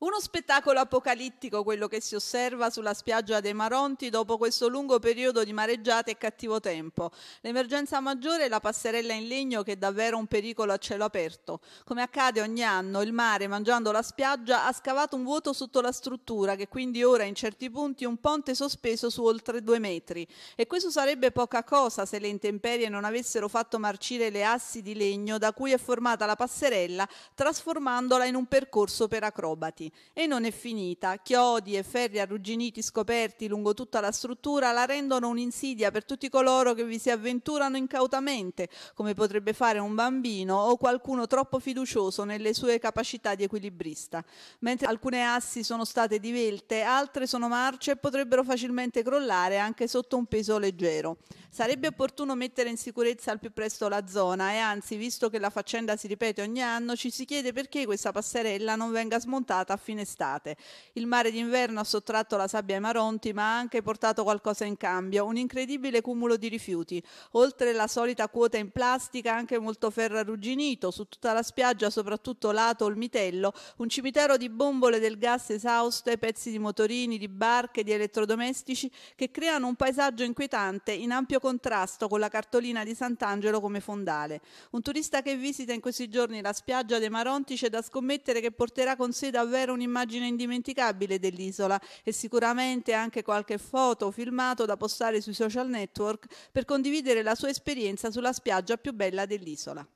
Uno spettacolo apocalittico quello che si osserva sulla spiaggia dei Maronti dopo questo lungo periodo di mareggiate e cattivo tempo. L'emergenza maggiore è la passerella in legno che è davvero un pericolo a cielo aperto. Come accade ogni anno, il mare, mangiando la spiaggia, ha scavato un vuoto sotto la struttura che quindi ora in certi punti un ponte sospeso su oltre due metri. E questo sarebbe poca cosa se le intemperie non avessero fatto marcire le assi di legno da cui è formata la passerella, trasformandola in un percorso per acrobati. E non è finita. Chiodi e ferri arrugginiti scoperti lungo tutta la struttura la rendono un'insidia per tutti coloro che vi si avventurano incautamente, come potrebbe fare un bambino o qualcuno troppo fiducioso nelle sue capacità di equilibrista. Mentre alcune assi sono state divelte, altre sono marce e potrebbero facilmente crollare anche sotto un peso leggero. Sarebbe opportuno mettere in sicurezza al più presto la zona e anzi, visto che la faccenda si ripete ogni anno, ci si chiede perché questa passerella non venga smontata a fine estate. Il mare d'inverno ha sottratto la sabbia ai maronti, ma ha anche portato qualcosa in cambio, un incredibile cumulo di rifiuti, oltre la solita quota in plastica, anche molto ferro arrugginito, su tutta la spiaggia, soprattutto lato Olmitello, un cimitero di bombole del gas esauste, pezzi di motorini, di barche, di elettrodomestici che creano un paesaggio inquietante in ampio contesto contrasto con la cartolina di Sant'Angelo come fondale. Un turista che visita in questi giorni la spiaggia dei Maronti c'è da scommettere che porterà con sé davvero un'immagine indimenticabile dell'isola e sicuramente anche qualche foto o filmato da postare sui social network per condividere la sua esperienza sulla spiaggia più bella dell'isola.